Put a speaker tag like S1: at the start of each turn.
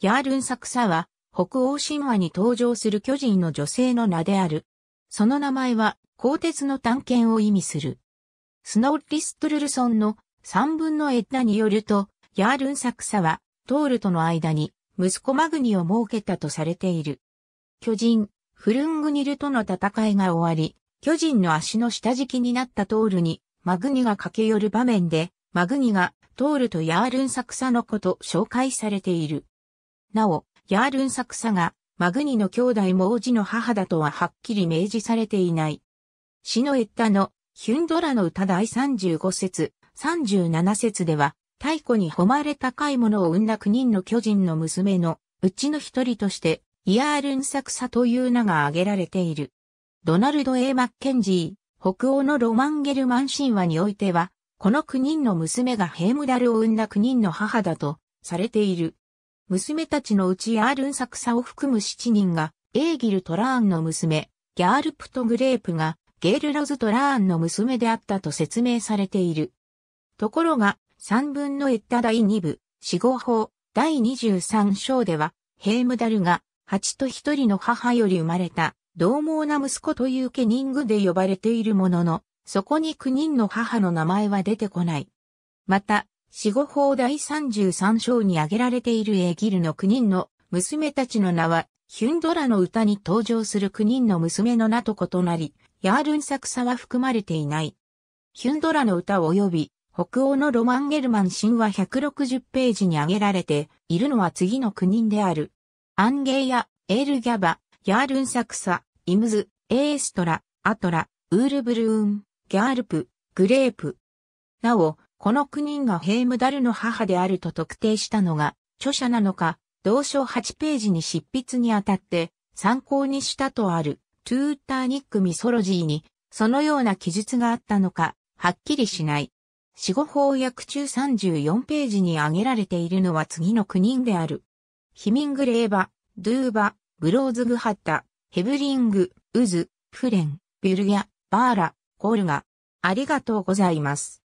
S1: ヤールンサクサは、北欧神話に登場する巨人の女性の名である。その名前は、鋼鉄の探検を意味する。スノーリストゥルルソンの三分のエッダによると、ヤールンサクサは、トールとの間に、息子マグニを設けたとされている。巨人、フルングニルとの戦いが終わり、巨人の足の下敷きになったトールに、マグニが駆け寄る場面で、マグニがトールとヤールンサクサのこと紹介されている。なお、ヤールン作サが、マグニの兄弟も王子の母だとははっきり明示されていない。シノエッタのヒュンドラの歌第35節、37節では、太古に誉れ高いものを生んだ9人の巨人の娘のうちの一人として、イヤールン作サという名が挙げられている。ドナルド・ A・ マッケンジー、北欧のロマンゲルマン神話においては、この9人の娘がヘームダルを生んだ9人の母だとされている。娘たちのうちアールンサクサを含む7人が、エーギル・トラーンの娘、ギャールプト・グレープが、ゲール・ロズ・トラーンの娘であったと説明されている。ところが、3分のエッタ第2部、死後法、第23章では、ヘームダルが、8と1人の母より生まれた、同盟な息子というケニングで呼ばれているものの、そこに9人の母の名前は出てこない。また、死後法第33章に挙げられているエギルの9人の娘たちの名は、ヒュンドラの歌に登場する9人の娘の名と異なり、ヤールンサクサは含まれていない。ヒュンドラの歌及び、北欧のロマンゲルマン神話160ページに挙げられているのは次の9人である。アンゲイア、エールギャバ、ヤールンサクサ、イムズ、エーストラ、アトラ、ウールブルーン、ギャールプ、グレープ。なお、この9人がヘイムダルの母であると特定したのが、著者なのか、同書8ページに執筆にあたって参考にしたとある、トゥーターニックミソロジーに、そのような記述があったのか、はっきりしない。死後翻訳中34ページに挙げられているのは次の9人である。ヒミングレーバ、ドゥーバ、ブローズグハッタ、ヘブリング、ウズ、フレン、ビュルギャ、バーラ、コールガ。ありがとうございます。